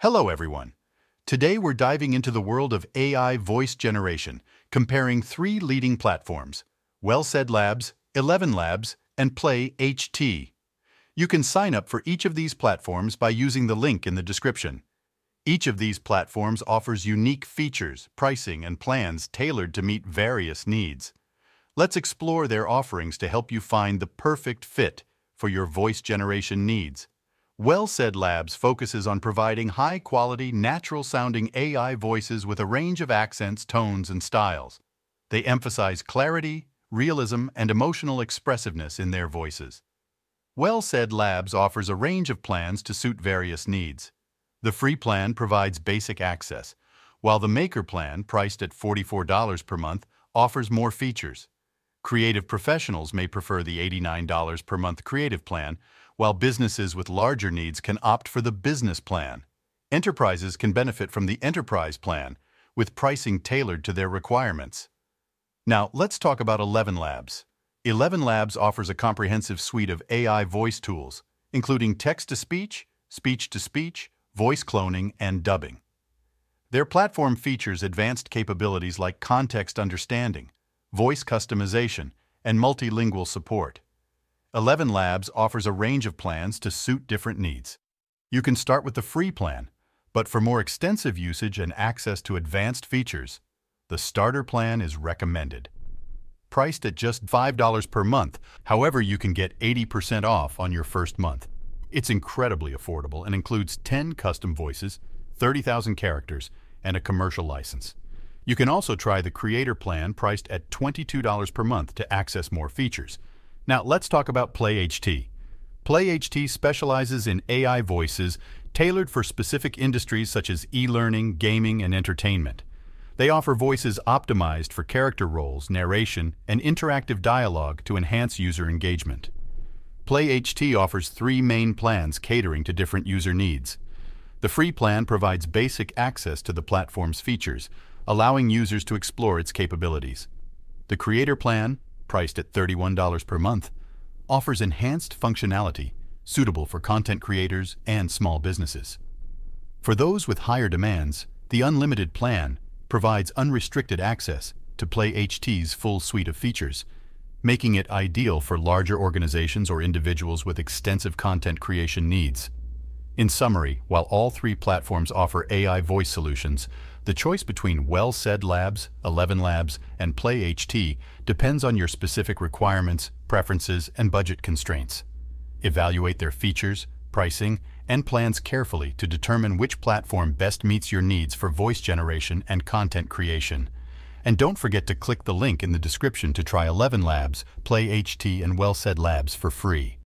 Hello, everyone. Today we're diving into the world of AI voice generation, comparing three leading platforms, Well said Labs, 11 Labs, and Play HT. You can sign up for each of these platforms by using the link in the description. Each of these platforms offers unique features, pricing, and plans tailored to meet various needs. Let's explore their offerings to help you find the perfect fit for your voice generation needs. Well Said Labs focuses on providing high-quality, natural-sounding AI voices with a range of accents, tones, and styles. They emphasize clarity, realism, and emotional expressiveness in their voices. Well Said Labs offers a range of plans to suit various needs. The free plan provides basic access, while the maker plan, priced at $44 per month, offers more features. Creative professionals may prefer the $89 per month creative plan, while businesses with larger needs can opt for the business plan. Enterprises can benefit from the enterprise plan, with pricing tailored to their requirements. Now, let's talk about 11 Labs. 11 Labs offers a comprehensive suite of AI voice tools, including text-to-speech, speech-to-speech, voice cloning, and dubbing. Their platform features advanced capabilities like context understanding, voice customization, and multilingual support. 11 Labs offers a range of plans to suit different needs. You can start with the free plan, but for more extensive usage and access to advanced features, the starter plan is recommended. Priced at just $5 per month, however, you can get 80% off on your first month. It's incredibly affordable and includes 10 custom voices, 30,000 characters, and a commercial license. You can also try the Creator plan priced at $22 per month to access more features. Now let's talk about PlayHT. PlayHT specializes in AI voices tailored for specific industries such as e-learning, gaming, and entertainment. They offer voices optimized for character roles, narration, and interactive dialogue to enhance user engagement. PlayHT offers three main plans catering to different user needs. The free plan provides basic access to the platform's features, allowing users to explore its capabilities. The Creator Plan, priced at $31 per month, offers enhanced functionality suitable for content creators and small businesses. For those with higher demands, the Unlimited plan provides unrestricted access to Play HT's full suite of features, making it ideal for larger organizations or individuals with extensive content creation needs. In summary, while all three platforms offer AI voice solutions, the choice between Well Said Labs, 11 Labs, and Play HT depends on your specific requirements, preferences, and budget constraints. Evaluate their features, pricing, and plans carefully to determine which platform best meets your needs for voice generation and content creation. And don't forget to click the link in the description to try 11 Labs, Play HT, and Well Said Labs for free.